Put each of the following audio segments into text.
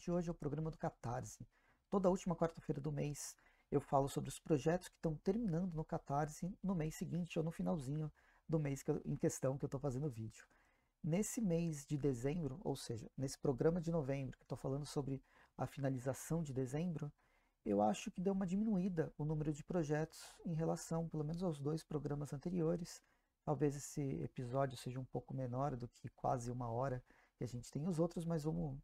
de hoje é o programa do Catarse. Toda última quarta-feira do mês eu falo sobre os projetos que estão terminando no Catarse no mês seguinte ou no finalzinho do mês que eu, em questão que eu estou fazendo o vídeo. Nesse mês de dezembro, ou seja, nesse programa de novembro, que estou falando sobre a finalização de dezembro, eu acho que deu uma diminuída o número de projetos em relação, pelo menos, aos dois programas anteriores. Talvez esse episódio seja um pouco menor do que quase uma hora que a gente tem os outros, mas vamos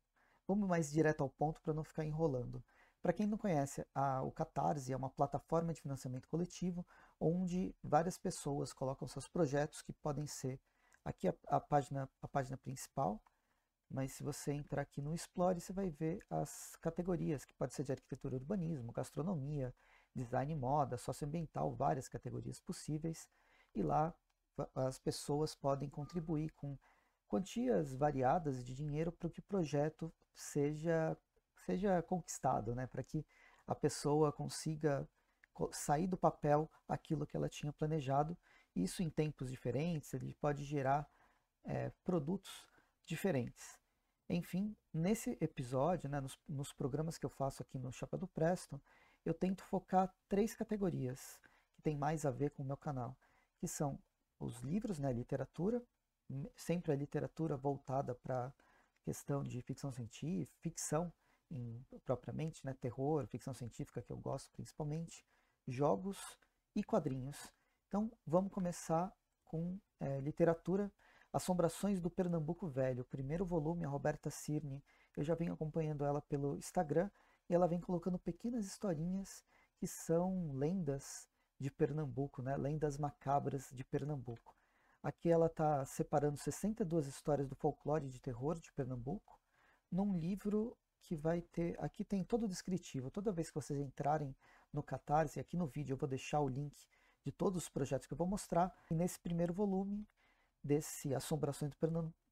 Vamos mais direto ao ponto para não ficar enrolando. Para quem não conhece, a, o Catarse é uma plataforma de financiamento coletivo onde várias pessoas colocam seus projetos que podem ser aqui a, a página, a página principal, mas se você entrar aqui no Explore, você vai ver as categorias, que pode ser de arquitetura e urbanismo, gastronomia, design e moda, socioambiental, várias categorias possíveis. E lá as pessoas podem contribuir com quantias variadas de dinheiro para que o projeto seja, seja conquistado, né? para que a pessoa consiga sair do papel aquilo que ela tinha planejado. Isso em tempos diferentes, ele pode gerar é, produtos diferentes. Enfim, nesse episódio, né, nos, nos, programas que eu faço aqui no Chapa do Presto, eu tento focar três categorias que têm mais a ver com o meu canal, que são os livros, né, literatura, sempre a literatura voltada para questão de ficção científica, ficção em, propriamente, né, terror, ficção científica que eu gosto principalmente, jogos e quadrinhos. Então vamos começar com é, literatura. Assombrações do Pernambuco Velho, primeiro volume, a Roberta Cirne. Eu já venho acompanhando ela pelo Instagram e ela vem colocando pequenas historinhas que são lendas de Pernambuco, né? lendas macabras de Pernambuco. Aqui ela está separando 62 histórias do folclore de terror de Pernambuco num livro que vai ter. Aqui tem todo o descritivo. Toda vez que vocês entrarem no Catarse, aqui no vídeo eu vou deixar o link de todos os projetos que eu vou mostrar. E nesse primeiro volume desse Assombrações do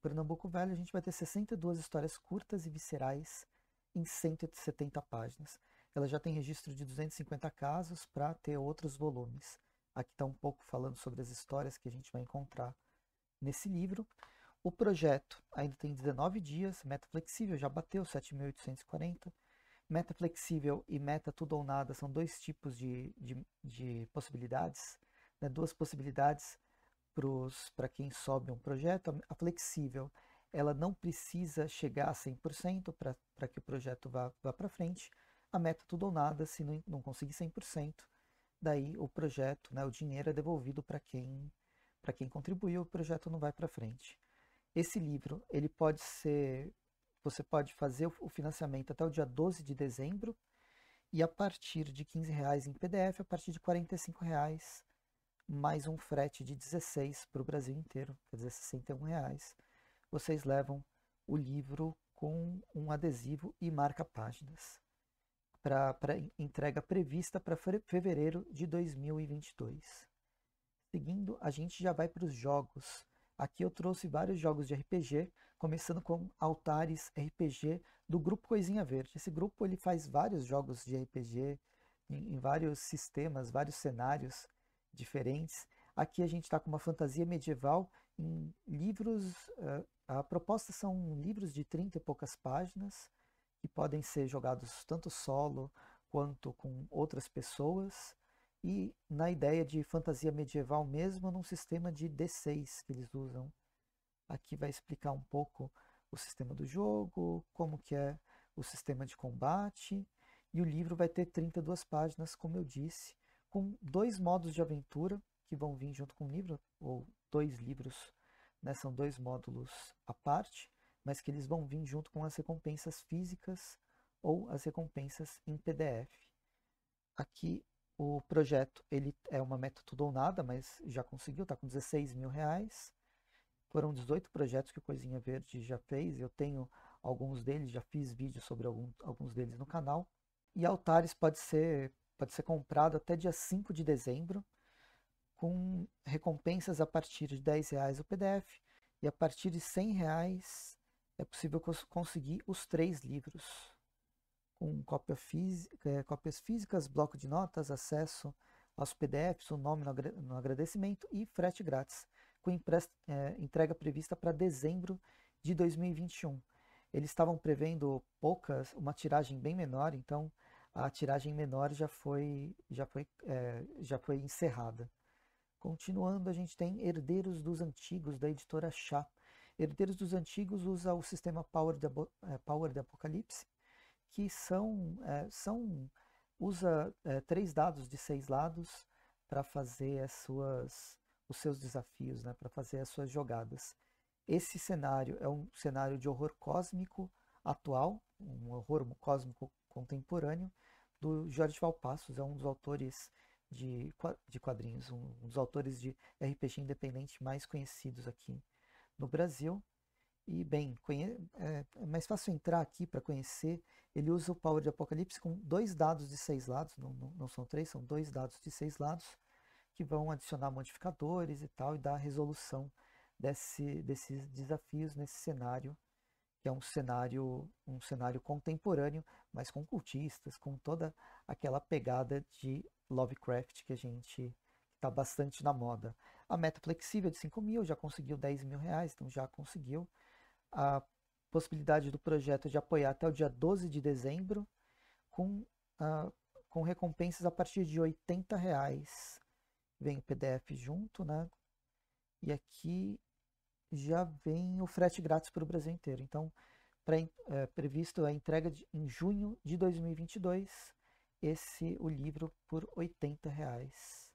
Pernambuco Velho, a gente vai ter 62 histórias curtas e viscerais em 170 páginas. Ela já tem registro de 250 casos para ter outros volumes. Aqui está um pouco falando sobre as histórias que a gente vai encontrar nesse livro. O projeto ainda tem 19 dias, meta flexível já bateu 7.840. Meta flexível e meta tudo ou nada são dois tipos de, de, de possibilidades, né? duas possibilidades para quem sobe um projeto. A flexível ela não precisa chegar a 100% para que o projeto vá, vá para frente. A meta tudo ou nada, se não, não conseguir 100%, daí o projeto, né, o dinheiro é devolvido para quem para quem contribuiu, o projeto não vai para frente. Esse livro, ele pode ser você pode fazer o financiamento até o dia 12 de dezembro e a partir de 15 reais em PDF, a partir de 45 reais mais um frete de 16 para o Brasil inteiro, quer dizer, 61 reais. Vocês levam o livro com um adesivo e marca páginas para entrega prevista para fevereiro de 2022. Seguindo, a gente já vai para os jogos. Aqui eu trouxe vários jogos de RPG, começando com Altares RPG do grupo Coisinha Verde. Esse grupo ele faz vários jogos de RPG em, em vários sistemas, vários cenários diferentes. Aqui a gente está com uma fantasia medieval em livros. Uh, a proposta são livros de 30 e poucas páginas, e podem ser jogados tanto solo quanto com outras pessoas. E na ideia de fantasia medieval mesmo, num sistema de D6 que eles usam. Aqui vai explicar um pouco o sistema do jogo, como que é o sistema de combate, e o livro vai ter 32 páginas, como eu disse, com dois modos de aventura que vão vir junto com o livro, ou dois livros, né? são dois módulos à parte, mas que eles vão vir junto com as recompensas físicas ou as recompensas em PDF. Aqui o projeto ele é uma meta tudo ou nada, mas já conseguiu, está com 16 mil reais. Foram 18 projetos que o Coisinha Verde já fez, eu tenho alguns deles, já fiz vídeo sobre algum, alguns deles no canal. E altares pode ser, pode ser comprado até dia 5 de dezembro, com recompensas a partir de 10 reais o PDF e a partir de 100 reais é possível cons conseguir os três livros, com cópia física, é, cópias físicas, bloco de notas, acesso aos PDFs, o nome no, agra no agradecimento e frete grátis, com é, entrega prevista para dezembro de 2021. Eles estavam prevendo poucas, uma tiragem bem menor, então a tiragem menor já foi, já foi, é, já foi encerrada. Continuando, a gente tem Herdeiros dos Antigos, da editora Chá, Herdeiros dos Antigos usa o sistema Power, de, é, Power de Apocalipse, que são, é, são usa é, três dados de seis lados para fazer as suas, os seus desafios, né, para fazer as suas jogadas. Esse cenário é um cenário de horror cósmico atual, um horror cósmico contemporâneo, do Jorge Valpassos, é um dos autores de, de quadrinhos, um, um dos autores de RPG independente mais conhecidos aqui no Brasil. E, bem, é, é mais fácil entrar aqui para conhecer. Ele usa o Power de Apocalipse com dois dados de seis lados, não, não, não, são três, são dois dados de seis lados, que vão adicionar modificadores e tal, e dar a resolução desse, desses desafios nesse cenário, que é um cenário, um cenário contemporâneo, mas com cultistas, com toda aquela pegada de Lovecraft que a gente está bastante na moda. A meta flexível de 5 mil já conseguiu 10 mil reais, então já conseguiu. A possibilidade do projeto de apoiar até o dia 12 de dezembro, com, uh, com recompensas a partir de 80 reais. Vem o PDF junto, né? E aqui já vem o frete grátis para o Brasil inteiro. Então, pré, é, previsto a entrega de, em junho de 2022, esse o livro por 80 reais.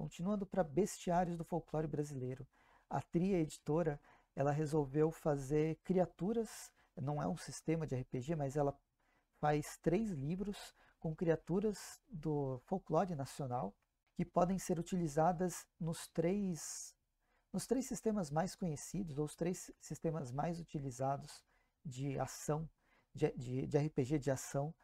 Continuando para Bestiários do Folclore Brasileiro, a Tria Editora ela resolveu fazer criaturas, não é um sistema de RPG, mas ela faz três livros com criaturas do folclore nacional que podem ser utilizadas nos três nos três sistemas mais conhecidos ou os três sistemas mais utilizados de ação de, de, de RPG de ação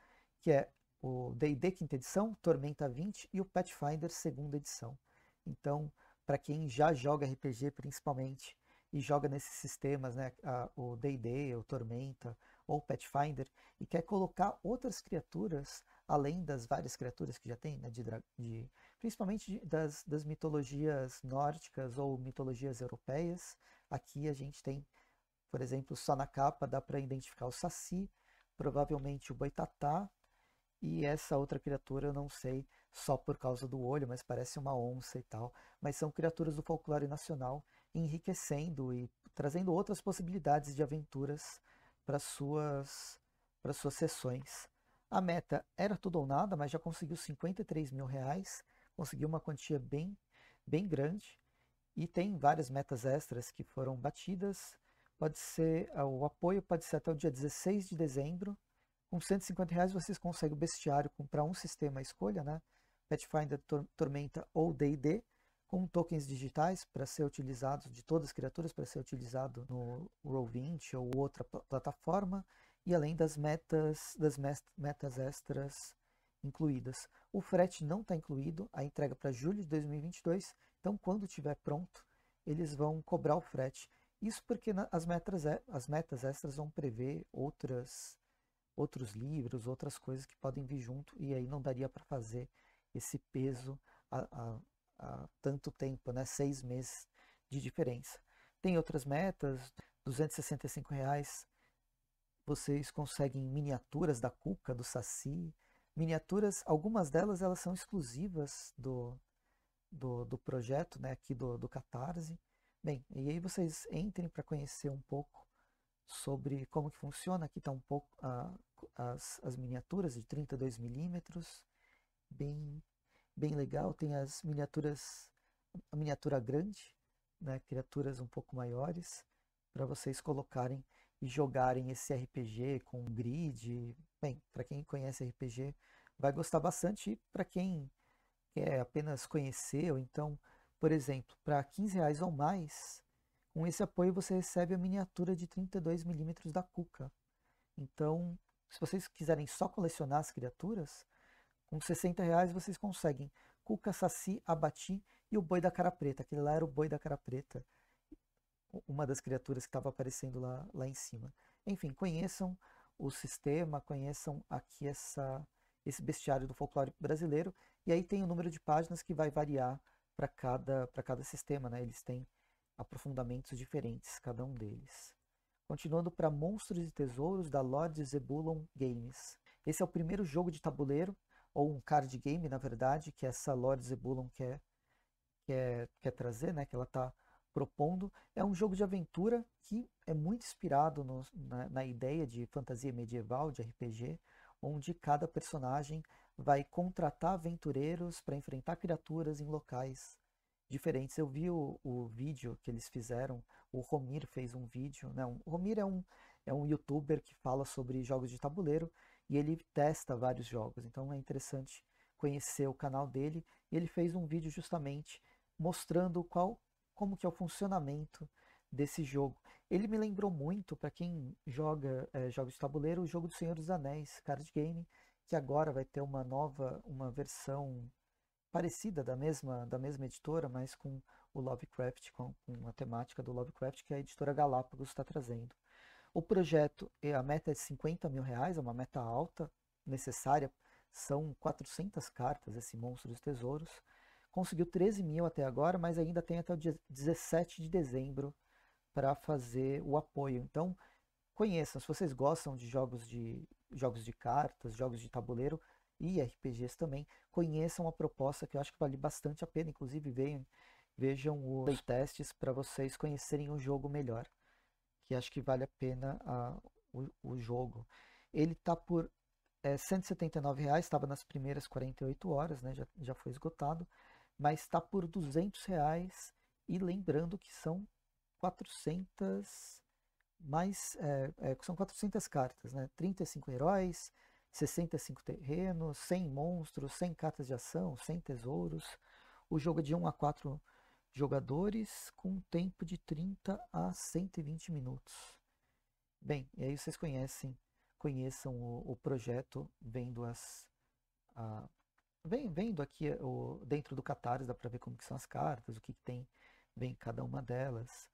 que é o D&D quinta edição, Tormenta 20 e o Pathfinder segunda edição. Então, para quem já joga RPG principalmente e joga nesses sistemas, né, a, o D&D, o Tormenta ou Pathfinder e quer colocar outras criaturas além das várias criaturas que já tem, né, de, de, principalmente das, das mitologias nórdicas ou mitologias europeias. Aqui a gente tem, por exemplo, só na capa dá para identificar o Saci, provavelmente o Boitatá, e essa outra criatura eu não sei só por causa do olho, mas parece uma onça e tal. Mas são criaturas do folclore nacional enriquecendo e trazendo outras possibilidades de aventuras para suas, para suas sessões. A meta era tudo ou nada, mas já conseguiu 53 mil reais, conseguiu uma quantia bem, bem grande e tem várias metas extras que foram batidas. Pode ser o apoio pode ser até o dia 16 de dezembro com 150 reais vocês conseguem o bestiário, comprar um sistema à escolha, né? Pathfinder, Tormenta ou D&D, com tokens digitais para ser utilizados, de todas as criaturas, para ser utilizado no Roll20 ou outra pl plataforma, e além das metas, das metas extras incluídas. O frete não está incluído, a entrega para julho de 2022, então quando estiver pronto, eles vão cobrar o frete. Isso porque as metas, é, as metas extras vão prever outras outros livros, outras coisas que podem vir junto, e aí não daria para fazer esse peso a, a, a, tanto tempo, né? seis meses de diferença. Tem outras metas, R$ reais vocês conseguem miniaturas da Cuca, do Saci, miniaturas, algumas delas elas são exclusivas do, do, do projeto, né, aqui do, do Catarse. Bem, e aí vocês entrem para conhecer um pouco sobre como que funciona. Aqui está um pouco as, as miniaturas de 32 milímetros, bem, bem legal. Tem as miniaturas, a miniatura grande, né, criaturas um pouco maiores, para vocês colocarem e jogarem esse RPG com grid. Bem, para quem conhece RPG, vai gostar bastante. E para quem quer apenas conhecer, ou então, por exemplo, para 15 reais ou mais, com esse apoio você recebe a miniatura de 32mm da Cuca. Então, se vocês quiserem só colecionar as criaturas, com 60 reais vocês conseguem Cuca, Saci, Abati e o Boi da Cara Preta. Aquele lá era o Boi da Cara Preta, uma das criaturas que estava aparecendo lá, lá em cima. Enfim, conheçam o sistema, conheçam aqui essa, esse bestiário do folclore brasileiro. E aí tem o número de páginas que vai variar para cada, cada sistema. Né? Eles têm aprofundamentos diferentes, cada um deles. Continuando para Monstros e Tesouros da Lord Zebulon Games. Esse é o primeiro jogo de tabuleiro, ou um card game, na verdade, que essa Lords Zebulon quer, quer, quer trazer, né? que ela está propondo. É um jogo de aventura que é muito inspirado no, na, na ideia de fantasia medieval, de RPG, onde cada personagem vai contratar aventureiros para enfrentar criaturas em locais diferentes. Eu vi o, o vídeo que eles fizeram, o Romir fez um vídeo, né? O Romir é um, é um youtuber que fala sobre jogos de tabuleiro e ele testa vários jogos, então é interessante conhecer o canal dele. E ele fez um vídeo justamente mostrando qual, como que é o funcionamento desse jogo. Ele me lembrou muito, para quem joga é, jogos de tabuleiro, o jogo do Senhor dos Anéis, card game, que agora vai ter uma nova, uma versão parecida, da mesma, da mesma editora, mas com o Lovecraft, com, com a temática do Lovecraft que a editora Galápagos está trazendo. O projeto, eh, a meta é de 50 mil reais, é uma meta alta, necessária, são 400 cartas esse Monstro dos Tesouros. Conseguiu 13 mil até agora, mas ainda tem até o dia 17 de dezembro para fazer o apoio. Então, conheçam, se vocês gostam de jogos de, jogos de cartas, jogos de tabuleiro, e RPGs também, conheçam a proposta que eu acho que vale bastante a pena, inclusive vejam, vejam os testes para vocês conhecerem o jogo melhor, que acho que vale a pena a, o, o, jogo. Ele está por é, R$ 179, estava nas primeiras 48 horas, né, já, já foi esgotado, mas está por R$ 200 reais, e lembrando que são 400 mais é, é, são 400 cartas, né? 35 heróis, 65 terrenos, 100 monstros, 100 cartas de ação, 100 tesouros. O jogo é de 1 a 4 jogadores com um tempo de 30 a 120 minutos. Bem, e aí vocês conhecem, conheçam o, o projeto vendo as a, vem vendo aqui eh, o, dentro do Catarse, dá para ver como que são as cartas, o que, que tem vem cada uma delas.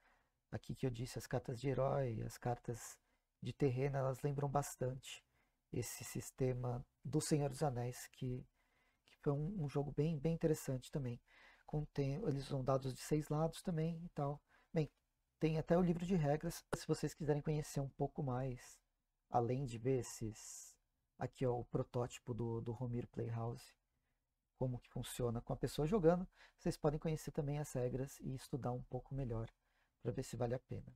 Aqui que eu disse, as cartas de herói, as cartas de terreno, elas lembram bastante esse sistema do Senhor dos Anéis, que, que foi um, um jogo bem, bem interessante também. Contém, eles são dados de seis lados também e tal. Bem, tem até o livro de regras, se vocês quiserem conhecer um pouco mais, além de ver esses... Aqui, ó, o protótipo do, do Romir Playhouse como que funciona com a pessoa jogando, vocês podem conhecer também as regras e estudar um pouco melhor para ver se vale a pena.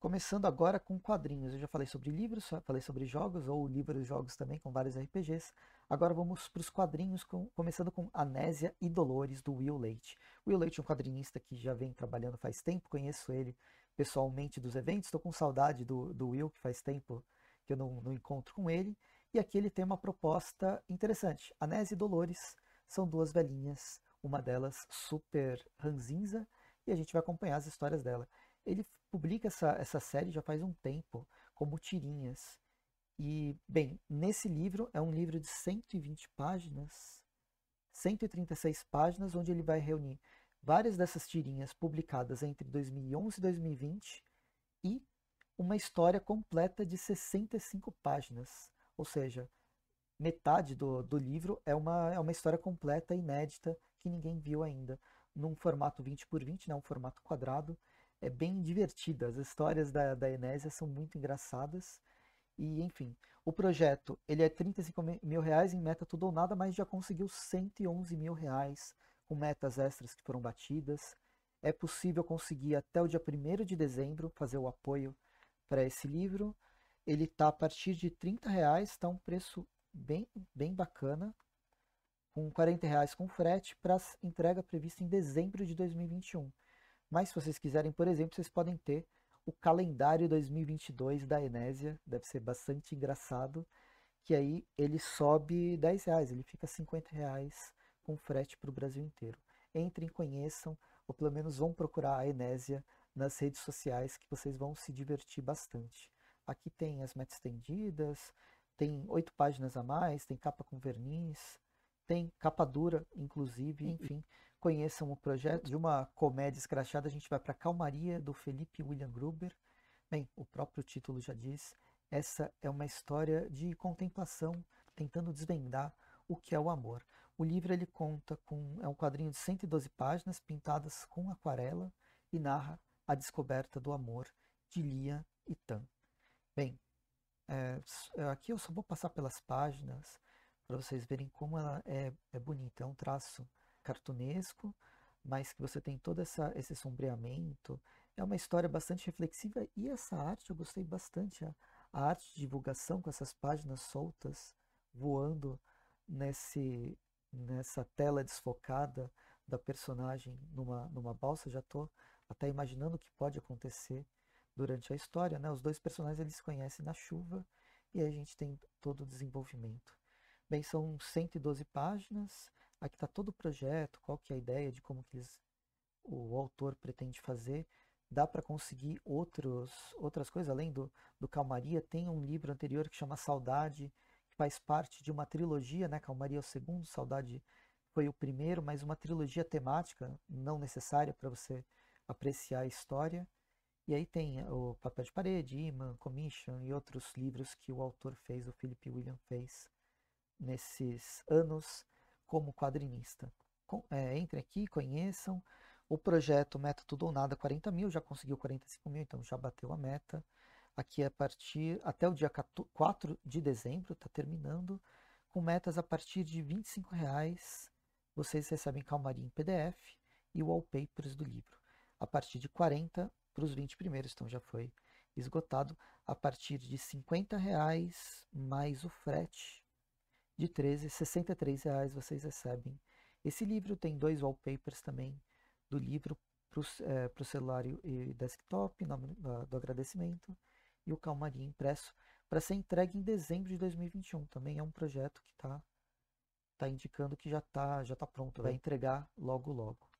Começando agora com quadrinhos. Eu já falei sobre livros, falei sobre jogos, ou livros e jogos também, com vários RPGs. Agora vamos para os quadrinhos, com, começando com Anésia e Dolores, do Will Leite. Will Leite é um quadrinista que já vem trabalhando faz tempo, conheço ele pessoalmente dos eventos, estou com saudade do, do Will, que faz tempo que eu não, não encontro com ele. E aqui ele tem uma proposta interessante. Anésia e Dolores são duas velhinhas, uma delas super ranzinza, e a gente vai acompanhar as histórias dela. Ele publica essa, essa série já faz um tempo, como tirinhas. E, bem, nesse livro é um livro de 120 páginas, 136 páginas, onde ele vai reunir várias dessas tirinhas publicadas entre 2011 e 2020 e uma história completa de 65 páginas. Ou seja, metade do, do livro é uma, é uma história completa, inédita, que ninguém viu ainda. Num formato 20 por 20, né, um formato quadrado, é bem divertida. As histórias da, da Enésia são muito engraçadas. E, enfim, o projeto ele é 35 mil reais em meta tudo ou nada, mas já conseguiu 111 mil reais com metas extras que foram batidas. É possível conseguir até o dia 1 de dezembro fazer o apoio para esse livro. Ele está a partir de 30 reais, está um preço bem, bem bacana, com 40 reais com frete, para entrega prevista em dezembro de 2021. Mas se vocês quiserem, por exemplo, vocês podem ter o calendário 2022 da Enésia, deve ser bastante engraçado, que aí ele sobe 10 reais, ele fica 50 reais com frete para o Brasil inteiro. Entrem, conheçam, ou pelo menos vão procurar a Enésia nas redes sociais, que vocês vão se divertir bastante. Aqui tem as metas estendidas, tem oito páginas a mais, tem capa com verniz, tem capa dura, inclusive, enfim conheçam o projeto de uma comédia escrachada, a gente vai para Calmaria, do Felipe William Gruber. Bem, o próprio título já diz, essa é uma história de contemplação, tentando desvendar o que é o amor. O livro ele conta com é um quadrinho de 112 páginas pintadas com aquarela e narra a descoberta do amor de Lia e Tan. Bem, é, aqui eu só vou passar pelas páginas para vocês verem como ela é, é bonita, é um traço cartunesco, mas que você tem todo essa, esse sombreamento. É uma história bastante reflexiva e essa arte eu gostei bastante. A, a arte de divulgação com essas páginas soltas voando nesse, nessa tela desfocada da personagem numa, numa balsa. Já estou até imaginando o que pode acontecer durante a história. Né? Os dois personagens eles se conhecem na chuva e aí a gente tem todo o desenvolvimento. Bem, são 112 páginas, Aqui está todo o projeto, qual que é a ideia de como que eles, o autor pretende fazer. Dá para conseguir outros, outras coisas, além do, do Calmaria, tem um livro anterior que chama Saudade, que faz parte de uma trilogia, né? Calmaria é o segundo, Saudade foi o primeiro, mas uma trilogia temática, não necessária para você apreciar a história. E aí tem o Papel de Parede, Iman, Commission e outros livros que o autor fez, o Philip William fez nesses anos como quadrinista. Com, é, entre aqui, conheçam o projeto Meta Tudo ou Nada 40 mil, já conseguiu 45 mil, então já bateu a meta. Aqui é a partir até o dia 4 de dezembro, está terminando, com metas a partir de R$ reais. Vocês recebem calmaria em PDF e wallpapers do livro. A partir de 40 para os 20 primeiros, então já foi esgotado. A partir de 50 reais mais o frete, de 13, R$ reais vocês recebem. Esse livro tem dois wallpapers também, do livro para o é, celular e desktop, nome do agradecimento, e o Calmaria impresso, para ser entregue em dezembro de 2021. Também é um projeto que está tá indicando que já está já tá pronto, vai entregar logo logo.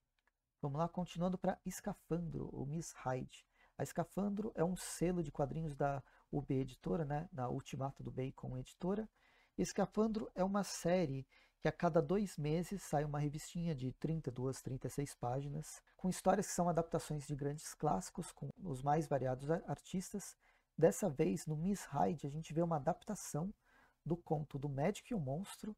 Vamos lá, continuando para Escafandro, o Miss Hyde. A Escafandro é um selo de quadrinhos da UB Editora, né? na Ultimato do Bacon Editora, Escafandro é uma série que a cada dois meses sai uma revistinha de 32, 36 páginas, com histórias que são adaptações de grandes clássicos, com os mais variados artistas. Dessa vez, no Miss Hyde, a gente vê uma adaptação do conto do Magic e o Monstro,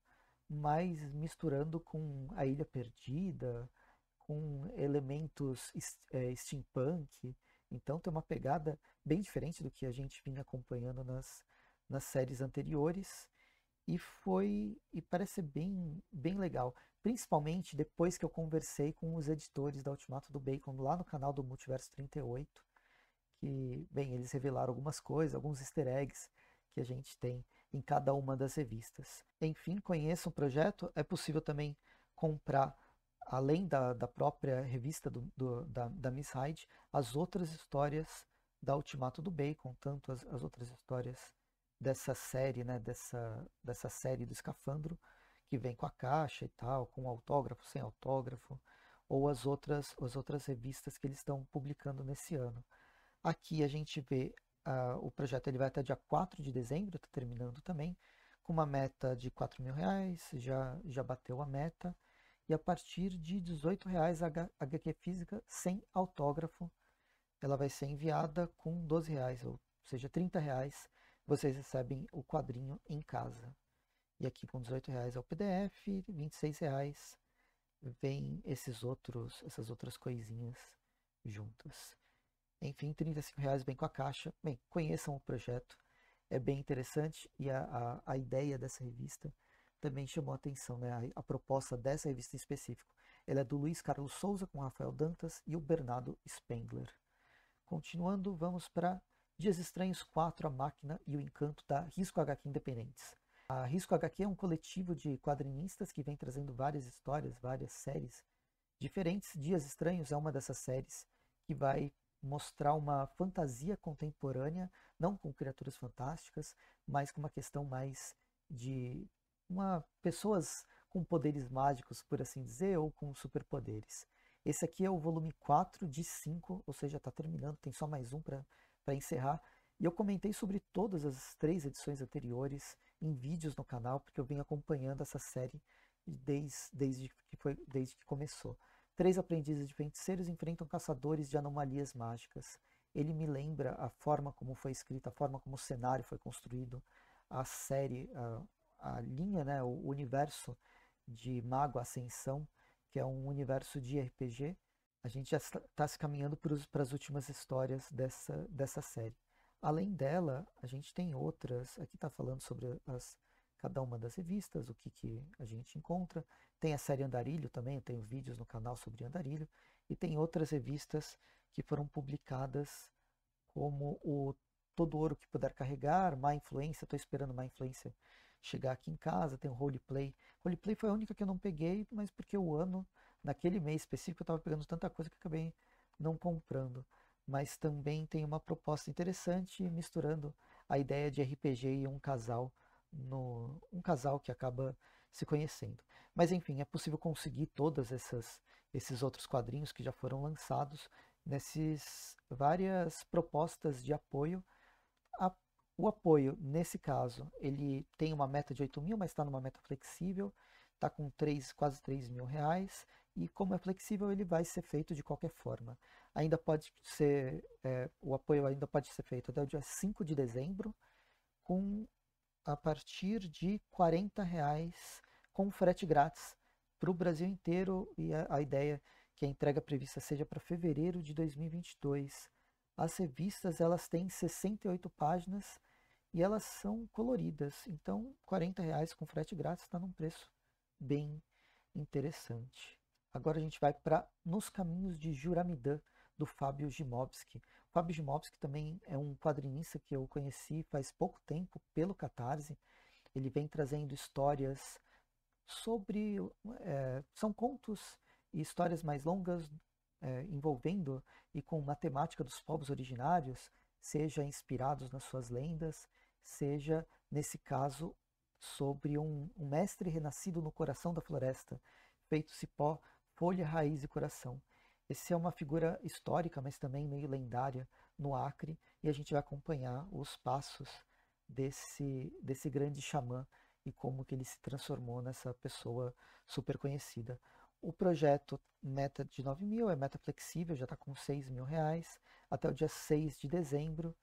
mas misturando com A Ilha Perdida, com elementos é, steampunk. Então tem uma pegada bem diferente do que a gente vinha acompanhando nas, nas séries anteriores e foi e parece ser bem bem legal, principalmente depois que eu conversei com os editores da Ultimato do Bacon lá no canal do Multiverso 38, que bem, eles revelaram algumas coisas, alguns easter eggs que a gente tem em cada uma das revistas. Enfim, conheça o projeto, é possível também comprar além da, da própria revista do, do, da, da Miss Hyde, as outras histórias da Ultimato do Bacon, tanto as, as outras histórias dessa série, né, dessa, dessa série do escafandro, que vem com a caixa e tal, com autógrafo, sem autógrafo, ou as outras, as outras revistas que eles estão publicando nesse ano. Aqui a gente vê uh, o projeto, ele vai até dia 4 de dezembro, está terminando também, com uma meta de 4 mil reais, já, já bateu a meta, e a partir de 18 reais a HQ física sem autógrafo, ela vai ser enviada com 12 reais, ou seja, 30 reais vocês recebem o quadrinho em casa. E aqui com R$18,00 é o PDF, R$26,00 vem esses outros, essas outras coisinhas juntas. Enfim, R$35,00 vem com a caixa. Bem, conheçam o projeto, é bem interessante e a, a, a ideia dessa revista também chamou a atenção, né? A, a, proposta dessa revista em específico. Ela é do Luiz Carlos Souza com Rafael Dantas e o Bernardo Spengler. Continuando, vamos para Dias Estranhos 4, A Máquina e o Encanto da Risco HQ Independentes. A Risco HQ é um coletivo de quadrinistas que vem trazendo várias histórias, várias séries diferentes. Dias Estranhos é uma dessas séries que vai mostrar uma fantasia contemporânea, não com criaturas fantásticas, mas com uma questão mais de uma pessoas com poderes mágicos, por assim dizer, ou com superpoderes. Esse aqui é o volume 4 de 5, ou seja, está terminando, tem só mais um para para encerrar. E eu comentei sobre todas as três edições anteriores em vídeos no canal, porque eu venho acompanhando essa série desde, desde, que, foi, desde que começou. Três aprendizes de feiticeiros enfrentam caçadores de anomalias mágicas. Ele me lembra a forma como foi escrita, a forma como o cenário foi construído, a série, a, a linha, né, o universo de Mago Ascensão, que é um universo de RPG, a gente já está tá se caminhando para as últimas histórias dessa, dessa série. Além dela, a gente tem outras. Aqui está falando sobre as, cada uma das revistas, o que, que a gente encontra. Tem a série Andarilho também, eu tenho vídeos no canal sobre Andarilho. E tem outras revistas que foram publicadas, como o Todo Ouro que Puder Carregar, Má Influência, estou esperando Má Influência chegar aqui em casa. Tem o Roleplay. Roleplay foi a única que eu não peguei, mas porque o ano naquele mês específico eu estava pegando tanta coisa que acabei não comprando. Mas também tem uma proposta interessante misturando a ideia de RPG e um casal no um casal que acaba se conhecendo. Mas enfim, é possível conseguir todas essas esses outros quadrinhos que já foram lançados nesses várias propostas de apoio. A, o apoio, nesse caso, ele tem uma meta de 8 mil, mas está numa meta flexível, está com três quase 3 mil reais e como é flexível ele vai ser feito de qualquer forma. Ainda pode ser, é, o apoio ainda pode ser feito até o dia 5 de dezembro, com a partir de 40 reais com frete grátis para o Brasil inteiro e a, a, ideia que a entrega prevista seja para fevereiro de 2022. As revistas elas têm 68 páginas e elas são coloridas, então 40 reais com frete grátis está num preço bem interessante. Agora a gente vai para Nos Caminhos de Juramidã, do Fábio Gimobski. Fábio Gimobski também é um quadrinista que eu conheci faz pouco tempo pelo Catarse. Ele vem trazendo histórias sobre. É, são contos e histórias mais longas é, envolvendo e com matemática dos povos originários, seja inspirados nas suas lendas, seja, nesse caso, sobre um, um mestre renascido no coração da floresta, feito cipó folha, raiz e coração. Esse é uma figura histórica, mas também meio lendária no Acre, e a gente vai acompanhar os passos desse, desse grande xamã e como que ele se transformou nessa pessoa super conhecida. O projeto meta de 9 mil, é meta flexível, já está com 6 mil reais, até o dia 6 de dezembro,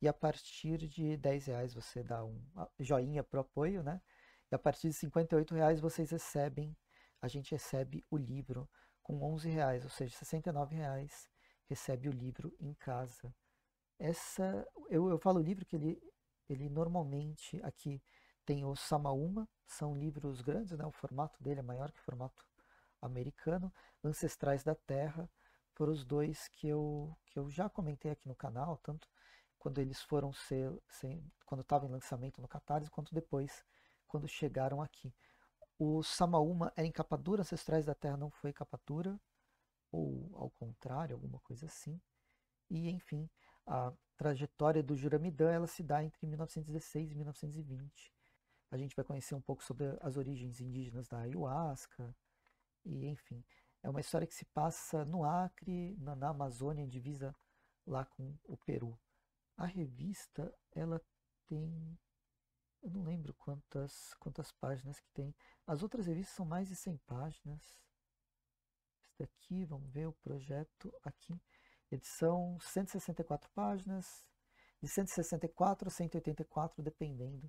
e a partir de 10 reais você dá um joinha para o apoio, né? E a partir de 58 reais vocês recebem a gente recebe o livro com 11 reais, ou seja, 69 reais recebe o livro em casa. Essa, eu, eu falo o livro que ele, ele normalmente aqui tem o Samaúma, são livros grandes, né? o formato dele é maior que o formato americano, Ancestrais da Terra, foram os dois que eu, que eu já comentei aqui no canal, tanto quando eles foram ser, ser quando estava em lançamento no Catarse, quanto depois, quando chegaram aqui. O Samaúma é encapadura, Ancestrais da Terra não foi encapadura, ou ao contrário, alguma coisa assim. E, enfim, a trajetória do Juramidã ela se dá entre 1916 e 1920. A gente vai conhecer um pouco sobre as origens indígenas da ayahuasca, e enfim, é uma história que se passa no Acre, na, na Amazônia, divisa lá com o Peru. A revista ela tem eu não lembro quantas, quantas páginas que tem. As outras revistas são mais de 100 páginas. Esse daqui, vamos ver o projeto aqui. Edição 164 páginas, de 164 a 184, dependendo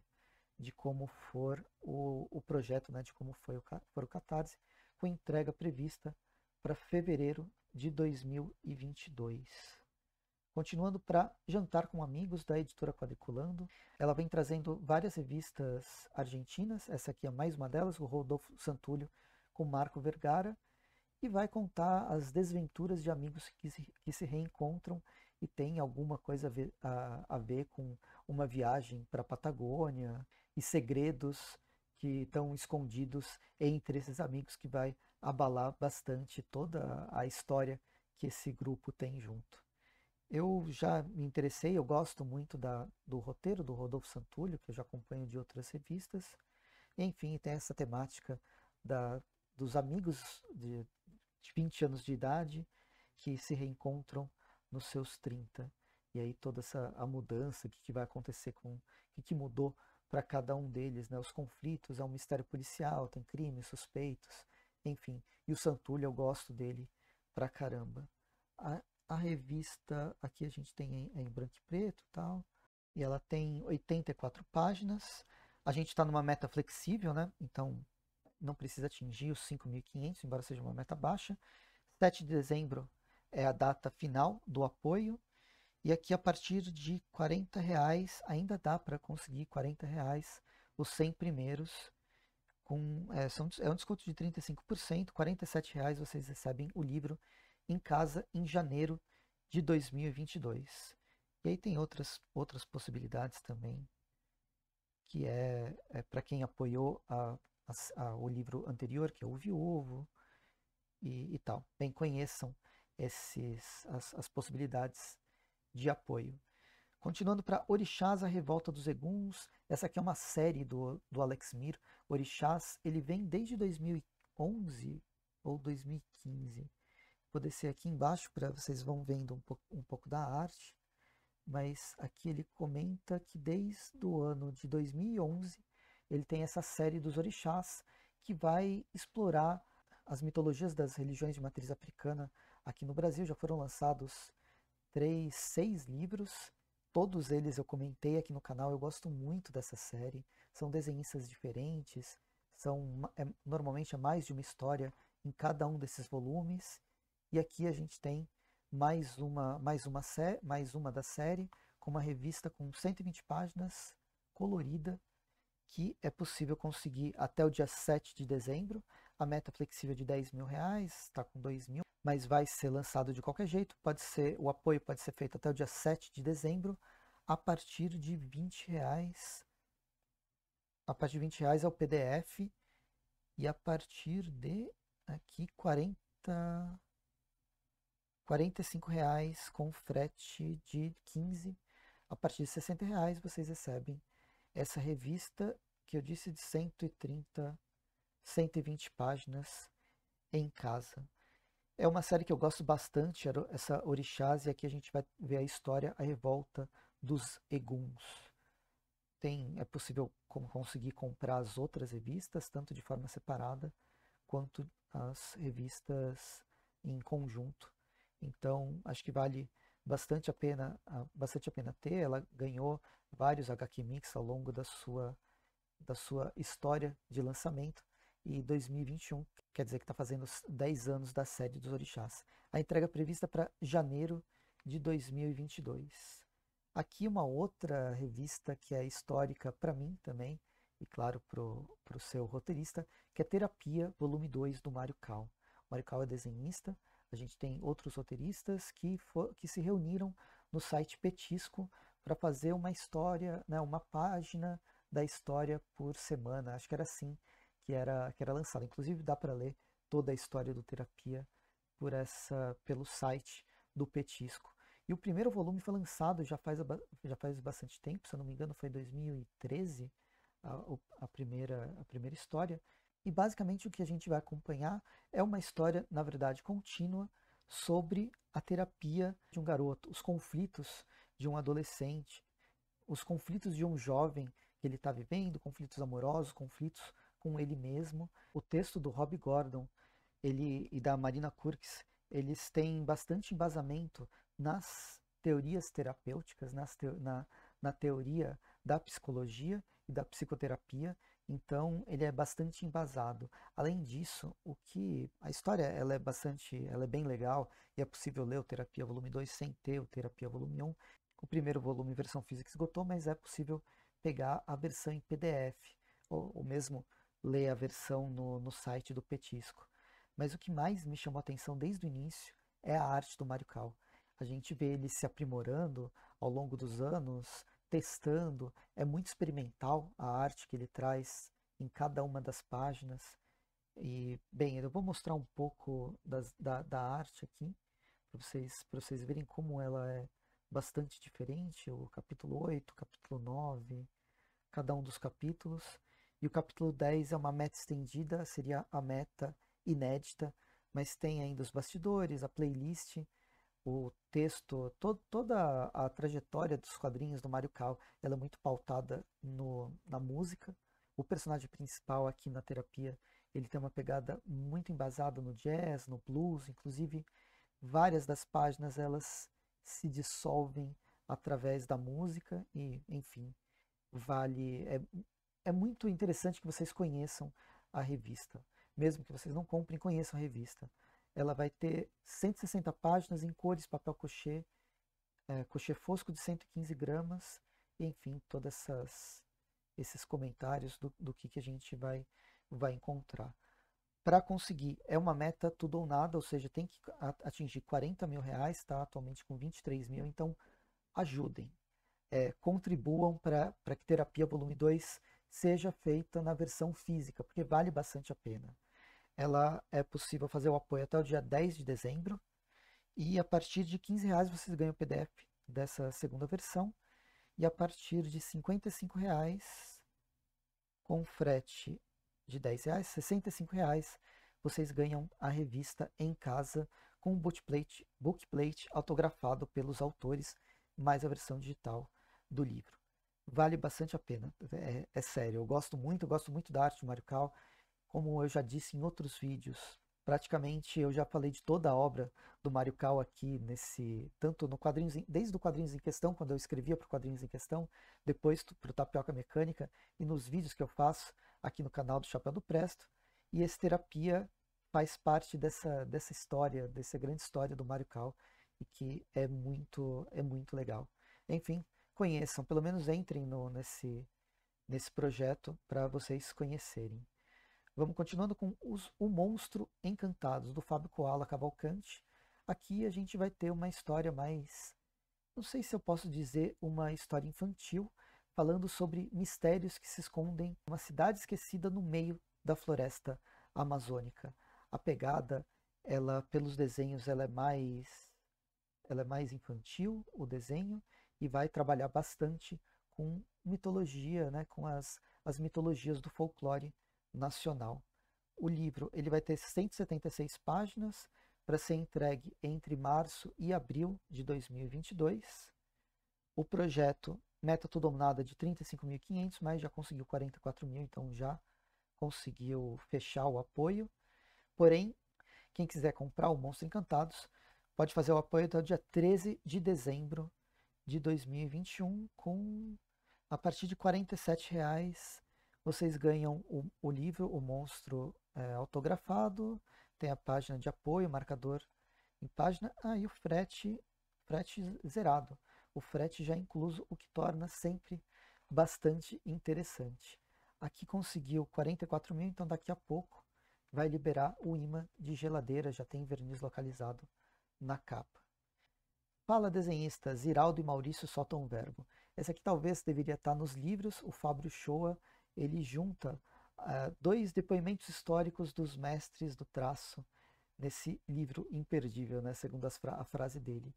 de como for o, o projeto, né, de como foi o, for o Catarse, com entrega prevista para fevereiro de 2022. Continuando para Jantar com Amigos, da editora Quadriculando. Ela vem trazendo várias revistas argentinas, essa aqui é mais uma delas, o Rodolfo Santulho com Marco Vergara, e vai contar as desventuras de amigos que se, que se reencontram e tem alguma coisa a ver, a, a ver com uma viagem para a Patagônia e segredos que estão escondidos entre esses amigos que vai abalar bastante toda a história que esse grupo tem junto. Eu já me interessei, eu gosto muito da, do roteiro do Rodolfo Santulho, que eu já acompanho de outras revistas. enfim, tem essa temática da, dos amigos de, de 20 anos de idade que se reencontram nos seus 30. E aí toda essa a mudança, o que, que vai acontecer com. O que, que mudou para cada um deles, né? Os conflitos, é um mistério policial, tem crimes, suspeitos, enfim. E o Santulho, eu gosto dele pra caramba. Ah, a revista, aqui a gente tem em, é em branco e preto tal, e ela tem 84 páginas. A gente está numa meta flexível, né? Então não precisa atingir os 5.500, embora seja uma meta baixa. 7 de dezembro é a data final do apoio. E aqui a partir de 40 reais, ainda dá para conseguir 40 reais os 100 primeiros. Com, é, são, é um desconto de 35%, R$ 47 reais vocês recebem o livro em casa em janeiro de 2022. E aí tem outras, outras possibilidades também, que é, é para quem apoiou a, a, a, o livro anterior, que é O Viúvo, e, e tal. Bem, conheçam esses, as, as possibilidades de apoio. Continuando para Orixás, a Revolta dos Eguns, essa aqui é uma série do, do Alex Mir. Orixás, ele vem desde 2011 ou 2015. Vou descer aqui embaixo para vocês vão vendo um pouco, um pouco da arte, mas aqui ele comenta que desde o ano de 2011 ele tem essa série dos orixás que vai explorar as mitologias das religiões de matriz africana aqui no Brasil. Já foram lançados três, seis livros. Todos eles eu comentei aqui no canal, eu gosto muito dessa série. São desenhistas diferentes, são, é, normalmente é mais de uma história em cada um desses volumes. E aqui a gente tem mais uma, mais uma, mais uma da série, com uma revista com 120 páginas, colorida, que é possível conseguir até o dia 7 de dezembro. A meta flexível é de 10 mil reais, está com 2 mil, mas vai ser lançado de qualquer jeito. Pode ser, o apoio pode ser feito até o dia 7 de dezembro, a partir de 20 reais. A partir de 20 reais é o PDF. E a partir de aqui 40. 45 reais com frete de 15. A partir de 60 reais vocês recebem essa revista que eu disse de 130, 120 páginas em casa. É uma série que eu gosto bastante, essa Orixás, e aqui a gente vai ver a história, a revolta dos Eguns. Tem, é possível conseguir comprar as outras revistas, tanto de forma separada quanto as revistas em conjunto. Então, acho que vale bastante a pena, bastante a pena ter. Ela ganhou vários HQ Mix ao longo da sua, da sua história de lançamento. E 2021 quer dizer que está fazendo 10 anos da sede dos Orixás. A entrega prevista para janeiro de 2022. Aqui uma outra revista que é histórica para mim também, e claro para o seu roteirista, que é Terapia, volume 2, do Mário Cal. Mario Mário Cal é desenhista, a gente tem outros roteiristas que, for, que se reuniram no site Petisco para fazer uma história, né, uma página da história por semana. Acho que era assim que era, que era lançado. Inclusive dá para ler toda a história do Terapia por essa pelo site do Petisco. E o primeiro volume foi lançado já faz, já faz bastante tempo, se eu não me engano foi 2013, a, a, primeira, a primeira história. E basicamente o que a gente vai acompanhar é uma história, na verdade, contínua sobre a terapia de um garoto, os conflitos de um adolescente, os conflitos de um jovem que ele está vivendo, conflitos amorosos, conflitos com ele mesmo. O texto do Rob Gordon ele, e da Marina Kurks, eles têm bastante embasamento nas teorias terapêuticas, nas te, na, na teoria da psicologia e da psicoterapia, então, ele é bastante embasado. Além disso, o que a história ela é bastante, ela é bem legal e é possível ler o Terapia Volume 2 sem ter o Terapia Volume 1. O primeiro volume, versão física, esgotou, mas é possível pegar a versão em PDF ou, ou mesmo ler a versão no, no site do Petisco. Mas o que mais me chamou a atenção desde o início é a arte do Mario Cal. A gente vê ele se aprimorando ao longo dos anos, testando, é muito experimental a arte que ele traz em cada uma das páginas. E, bem, eu vou mostrar um pouco das, da, da arte aqui, para vocês, vocês verem como ela é bastante diferente, o capítulo 8, capítulo 9, cada um dos capítulos. E o capítulo 10 é uma meta estendida, seria a meta inédita, mas tem ainda os bastidores, a playlist, o texto, to, toda a trajetória dos quadrinhos do Mario Cal, ela é muito pautada no, na música. O personagem principal aqui na terapia, ele tem uma pegada muito embasada no jazz, no blues, inclusive várias das páginas elas se dissolvem através da música e, enfim, vale é, é muito interessante que vocês conheçam a revista, mesmo que vocês não comprem, conheçam a revista ela vai ter 160 páginas em cores, papel cochê, é, cochê fosco de 115 gramas, enfim, todas esses comentários do, do que, que a gente vai, vai encontrar. Para conseguir, é uma meta tudo ou nada, ou seja, tem que atingir 40 mil reais, está atualmente com 23 mil, então ajudem, é, contribuam para que Terapia Volume 2 seja feita na versão física, porque vale bastante a pena ela é possível fazer o apoio até o dia 10 de dezembro. E a partir de 15 reais vocês ganham o PDF dessa segunda versão. E a partir de 55 reais, com frete de 10 reais, 65 reais, vocês ganham a revista em casa com o bookplate, bookplate autografado pelos autores, mais a versão digital do livro. Vale bastante a pena, é, é sério. Eu gosto muito, eu gosto muito da arte do Mario Cal. Como eu já disse em outros vídeos, praticamente eu já falei de toda a obra do Mario Cal aqui nesse tanto no quadrinhos desde o quadrinhos em questão quando eu escrevia para o quadrinhos em questão depois para o tapioca mecânica e nos vídeos que eu faço aqui no canal do Chapéu do Presto e esse terapia faz parte dessa dessa história dessa grande história do Mario Cal e que é muito é muito legal enfim conheçam pelo menos entrem no nesse nesse projeto para vocês conhecerem Vamos continuando com os, O Monstro Encantado do Fábio Koala Cavalcante. Aqui a gente vai ter uma história mais, não sei se eu posso dizer uma história infantil, falando sobre mistérios que se escondem uma cidade esquecida no meio da floresta amazônica. A pegada, ela pelos desenhos, ela é mais ela é mais infantil, o desenho, e vai trabalhar bastante com mitologia, né, com as, as mitologias do folclore Nacional. O livro ele vai ter 176 páginas para ser entregue entre março e abril de 2022. O projeto meta tudo ou nada de 35.500, mas já conseguiu 44.000 então já conseguiu fechar o apoio. Porém, quem quiser comprar o Monstro Encantados pode fazer o apoio até o dia 13 de dezembro de 2021 com a partir de R$ 47 reais vocês ganham o, o livro, o monstro é, autografado, tem a página de apoio, marcador em página, ah, e o frete, frete zerado. O frete já é incluso, o que torna sempre bastante interessante. Aqui conseguiu 44 mil, então daqui a pouco vai liberar o imã de geladeira, já tem verniz localizado na capa. Fala desenhistas, Iraldo e Maurício soltam um verbo. Essa aqui talvez deveria estar nos livros, o Fábio Shoa ele junta uh, dois depoimentos históricos dos mestres do traço nesse livro imperdível, né, segundo fra a frase dele.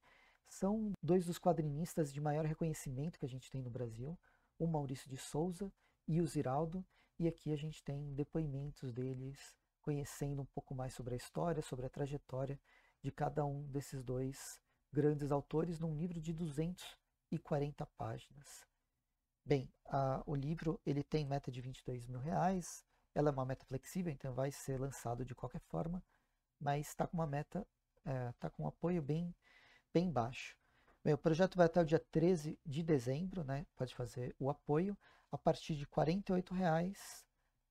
São dois dos quadrinistas de maior reconhecimento que a gente tem no Brasil, o Maurício de Souza e o Ziraldo, e aqui a gente tem depoimentos deles conhecendo um pouco mais sobre a história, sobre a trajetória de cada um desses dois grandes autores num livro de 240 páginas. Bem, a, o livro ele tem meta de 22 mil reais, ela é uma meta flexível, então vai ser lançado de qualquer forma, mas está com uma meta, está é, tá com um apoio bem, bem baixo. Bem, o projeto vai até o dia 13 de dezembro, né? pode fazer o apoio, a partir de R$ reais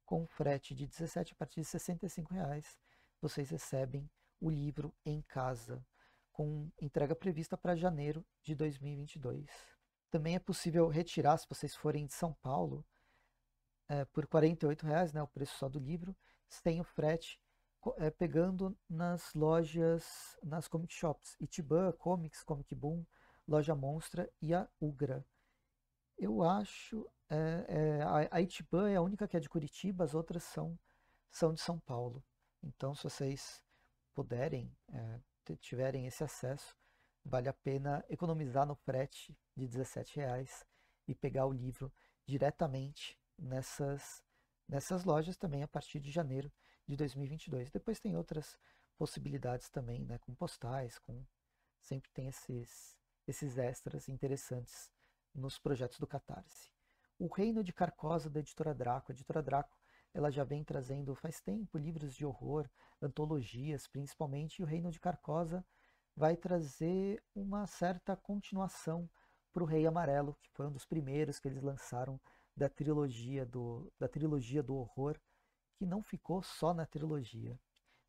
com frete de 17 a partir de 65 reais vocês recebem o livro em casa com entrega prevista para janeiro de 2022 também é possível retirar, se vocês forem de São Paulo, é, por R$ reais, né, o preço só do livro, sem o frete, é, pegando nas lojas, nas comic shops, Itiban, Comics, Comic Boom, Loja Monstra e a Ugra. Eu acho, é, é, a, Itiban é a única que é de Curitiba, as outras são, são de São Paulo. Então, se vocês puderem, é, tiverem esse acesso, vale a pena economizar no frete de 17 reais e pegar o livro diretamente nessas, nessas lojas também a partir de janeiro de 2022. Depois tem outras possibilidades também, né, com postais, com sempre tem esses, esses extras interessantes nos projetos do Catarse. O Reino de Carcosa da Editora Draco. A Editora Draco ela já vem trazendo faz tempo livros de horror, antologias principalmente, e o Reino de Carcosa vai trazer uma certa continuação para o Rei Amarelo, que foi um dos primeiros que eles lançaram da trilogia do, da trilogia do horror, que não ficou só na trilogia.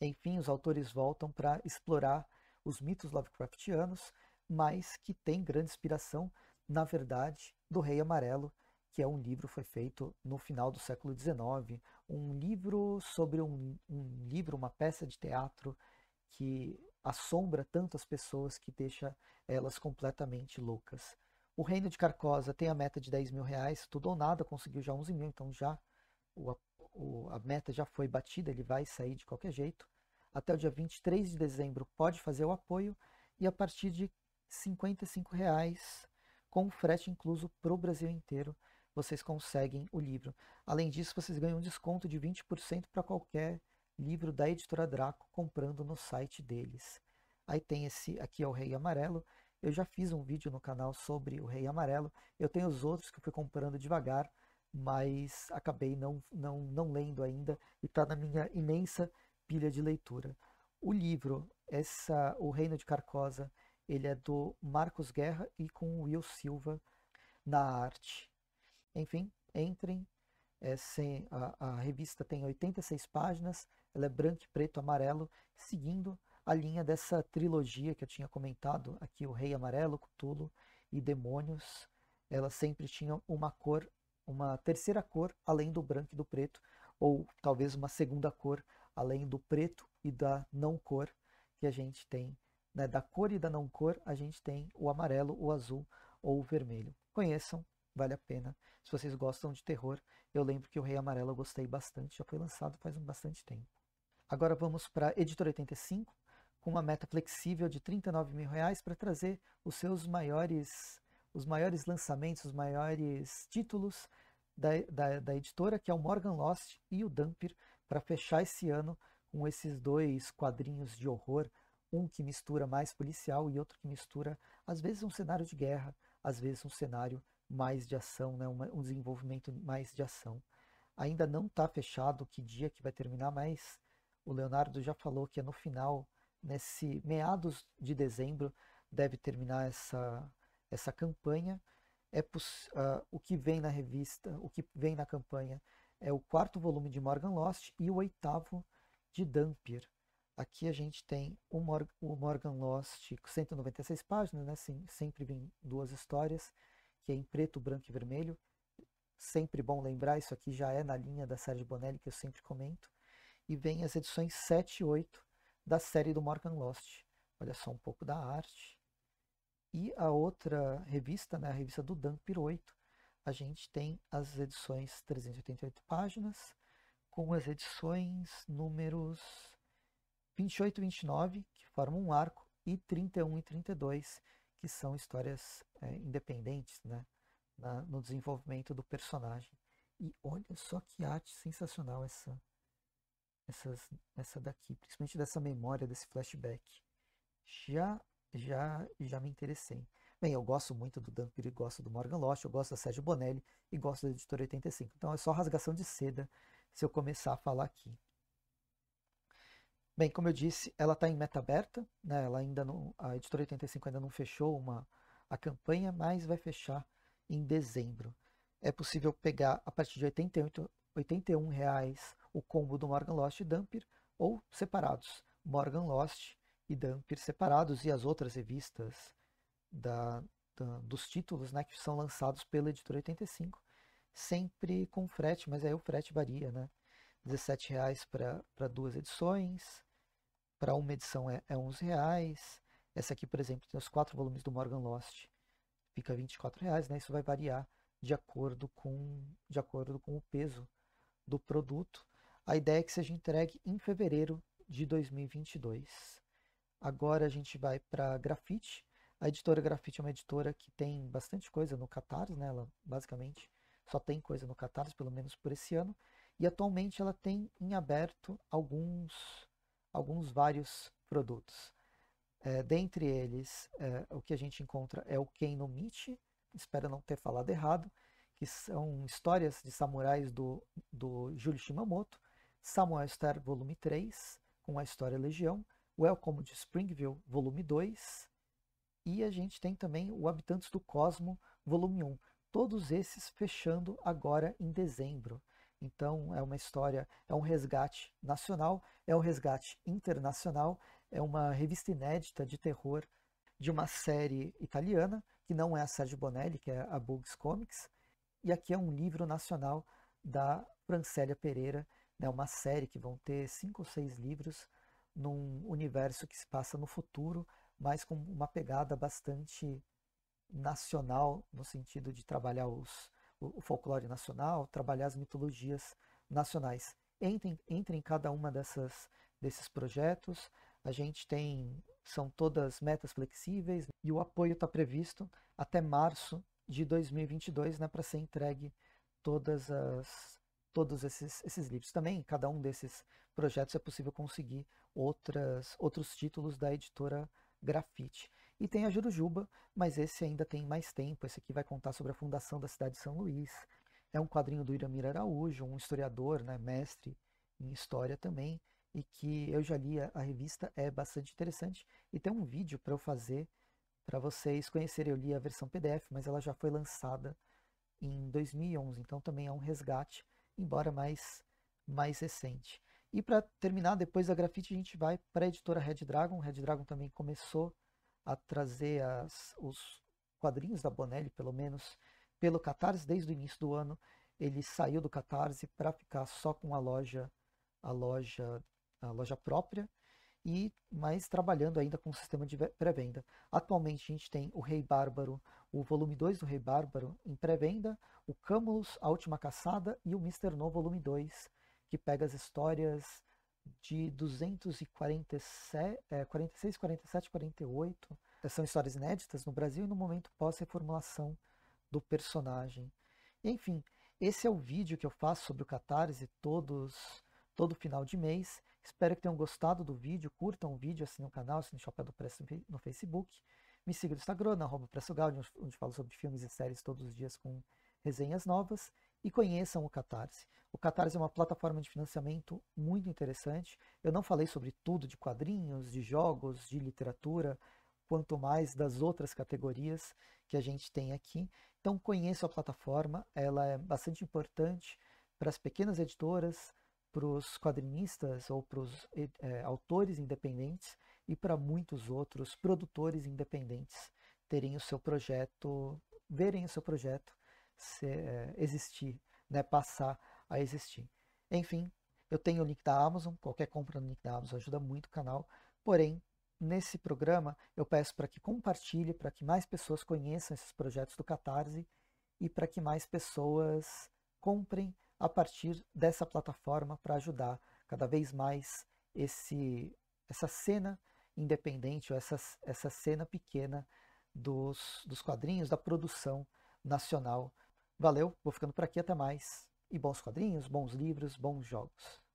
Enfim, os autores voltam para explorar os mitos Lovecraftianos, mas que tem grande inspiração, na verdade, do Rei Amarelo, que é um livro foi feito no final do século XIX, um livro sobre um, um livro, uma peça de teatro que assombra tanto as pessoas que deixa elas completamente loucas. O reino de Carcosa tem a meta de 10 mil reais, tudo ou nada, conseguiu já 11 mil, então já o, o, a meta já foi batida, ele vai sair de qualquer jeito. Até o dia 23 de dezembro pode fazer o apoio e a partir de 55 reais, com frete incluso para o Brasil inteiro, vocês conseguem o livro. Além disso, vocês ganham um desconto de 20% para qualquer livro da editora Draco comprando no site deles. Aí tem esse aqui é o Rei Amarelo. Eu já fiz um vídeo no canal sobre o Rei Amarelo. Eu tenho os outros que eu fui comprando devagar, mas acabei não, não, não lendo ainda e está na minha imensa pilha de leitura. O livro, essa, o Reino de Carcosa, ele é do Marcos Guerra e com Will Silva na arte. Enfim, entrem. É, sem, a, a revista tem 86 páginas, ela é branco, preto, amarelo, seguindo a linha dessa trilogia que eu tinha comentado aqui, o Rei Amarelo, Cthulhu e Demônios. Elas sempre tinham uma cor, uma terceira cor além do branco e do preto, ou talvez uma segunda cor além do preto e da não cor que a gente tem. Né? Da cor e da não cor, a gente tem o amarelo, o azul ou o vermelho. Conheçam, vale a pena. Se vocês gostam de terror, eu lembro que o Rei Amarelo eu gostei bastante, já foi lançado faz um bastante tempo. Agora vamos para a Editora 85, com uma meta flexível de 39 mil reais para trazer os seus maiores, os maiores lançamentos, os maiores títulos da, da, da editora, que é o Morgan Lost e o Damper, para fechar esse ano com esses dois quadrinhos de horror, um que mistura mais policial e outro que mistura, às vezes, um cenário de guerra, às vezes, um cenário mais de ação, né? um desenvolvimento mais de ação. Ainda não está fechado que dia que vai terminar, mas o Leonardo já falou que é no final, nesse meados de dezembro, deve terminar essa, essa campanha. É uh, o que vem na revista, o que vem na campanha é o quarto volume de Morgan Lost e o oitavo de Dampier. Aqui a gente tem o, Mor o Morgan Lost, 196 páginas, né? Sim, sempre vem duas histórias, que é em preto, branco e vermelho. Sempre bom lembrar, isso aqui já é na linha da Sérgio Bonelli, que eu sempre comento e vem as edições 7 e 8 da série do Morgan Lost. Olha só um pouco da arte. E a outra revista, né, a revista do Dan 8, a gente tem as edições 388 páginas, com as edições números 28 e 29, que formam um arco, e 31 e 32, que são histórias é, independentes né, na, no desenvolvimento do personagem. E olha só que arte sensacional essa essas, essa daqui, principalmente dessa memória, desse flashback. Já, já, já me interessei. Bem, eu gosto muito do Dan Piri, gosto do Morgan Lost, eu gosto da Sérgio Bonelli e gosto da Editora 85. Então é só rasgação de seda se eu começar a falar aqui. Bem, como eu disse, ela está em meta aberta, né? Ela ainda não, a Editora 85 ainda não fechou uma, a campanha, mas vai fechar em dezembro. É possível pegar a partir de 88 R$ 81,00 o combo do Morgan Lost e Dampir, ou separados, Morgan Lost e Dampir separados e as outras revistas da, da, dos títulos né, que são lançados pela Editora 85, sempre com frete, mas aí o frete varia, né? reais para duas edições, para uma edição é, é reais essa aqui, por exemplo, tem os quatro volumes do Morgan Lost, fica reais né? Isso vai variar de acordo com, de acordo com o peso do produto. A ideia é que seja entregue em fevereiro de 2022. Agora a gente vai para Grafite. A editora Grafite é uma editora que tem bastante coisa no Catarse, né? Ela basicamente só tem coisa no Catarse, pelo menos por esse ano. E atualmente ela tem em aberto alguns, alguns vários produtos. É, dentre eles, é, o que a gente encontra é o Ken no Meet, espero não ter falado errado, que são histórias de samurais do, do Júlio Shimamoto, Samuel Star Volume 3, com a história Legião, Welcome de Springville, Volume 2, e a gente tem também o Habitantes do Cosmo, Volume 1. Todos esses fechando agora em dezembro. Então, é uma história, é um resgate nacional, é um resgate internacional, é uma revista inédita de terror de uma série italiana, que não é a Sergio Bonelli, que é a Bugs Comics, e aqui é um livro nacional da Francélia Pereira, né, uma série que vão ter cinco ou seis livros num universo que se passa no futuro, mas com uma pegada bastante nacional, no sentido de trabalhar os, o, folclore nacional, trabalhar as mitologias nacionais. Entre, entre em cada uma dessas, desses projetos, a gente tem, são todas metas flexíveis né, e o apoio está previsto até março de 2022, né, para ser entregue todas as todos esses, esses livros. Também, cada um desses projetos é possível conseguir outras, outros títulos da editora Grafite. E tem a Jurujuba, mas esse ainda tem mais tempo. Esse aqui vai contar sobre a fundação da cidade de São Luís. É um quadrinho do Iramir Araújo, um historiador, né, mestre em história também, e que eu já li a, a revista, é bastante interessante. E tem um vídeo para eu fazer para vocês conhecerem. Eu li a versão PDF, mas ela já foi lançada em 2011, então também é um resgate, embora mais, mais recente. E para terminar, depois da Grafite, a gente vai para a editora Red Dragon. Red Dragon também começou a trazer as, os quadrinhos da Bonelli, pelo menos, pelo Catarse desde o início do ano. Ele saiu do Catarse para ficar só com a loja, a loja, a loja própria e mais trabalhando ainda com o sistema de pré-venda. Atualmente a gente tem o Rei Bárbaro, o volume 2 do Rei Bárbaro em pré-venda, o Camulus, a Última Caçada e o Mister No volume 2, que pega as histórias de 247, é, 46, 47, 48. São histórias inéditas no Brasil e no momento pós-reformulação do personagem. Enfim, esse é o vídeo que eu faço sobre o Catarse todos todo final de mês Espero que tenham gostado do vídeo, curtam o vídeo, assinem o canal, assinem o Chapéu do Preço no Facebook. Me siga no Instagram, na Preço Gaudi, onde falo sobre filmes e séries todos os dias com resenhas novas. E conheçam o Catarse. O Catarse é uma plataforma de financiamento muito interessante. Eu não falei sobre tudo de quadrinhos, de jogos, de literatura, quanto mais das outras categorias que a gente tem aqui. Então conheçam a plataforma, ela é bastante importante para as pequenas editoras, para os quadrinistas ou para os é, autores independentes e para muitos outros produtores independentes terem o seu projeto, verem o seu projeto se, é, existir, né, passar a existir. Enfim, eu tenho o link da Amazon, qualquer compra no link da Amazon ajuda muito o canal, porém, nesse programa eu peço para que compartilhe, para que mais pessoas conheçam esses projetos do Catarse e para que mais pessoas comprem a partir dessa plataforma para ajudar cada vez mais esse, essa cena independente, ou essa, essa cena pequena dos, dos quadrinhos, da produção nacional. Valeu, vou ficando por aqui, até mais. E bons quadrinhos, bons livros, bons jogos.